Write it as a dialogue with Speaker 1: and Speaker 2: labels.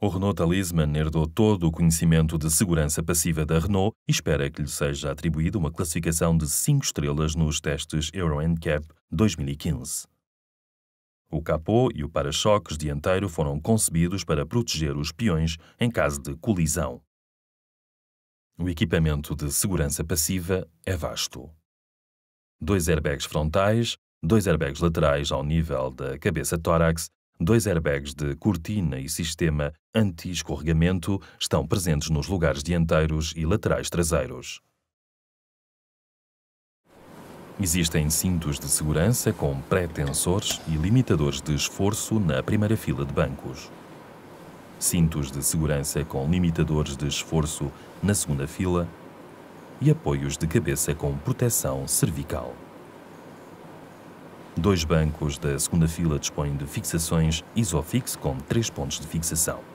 Speaker 1: O Renault Talisman herdou todo o conhecimento de segurança passiva da Renault e espera que lhe seja atribuída uma classificação de 5 estrelas nos testes Euro NCAP 2015. O capô e o para-choques dianteiro foram concebidos para proteger os peões em caso de colisão. O equipamento de segurança passiva é vasto. Dois airbags frontais, dois airbags laterais ao nível da cabeça tórax Dois airbags de cortina e sistema anti-escorregamento estão presentes nos lugares dianteiros e laterais traseiros. Existem cintos de segurança com pré-tensores e limitadores de esforço na primeira fila de bancos. Cintos de segurança com limitadores de esforço na segunda fila e apoios de cabeça com proteção cervical. Dois bancos da segunda fila dispõem de fixações Isofix com três pontos de fixação.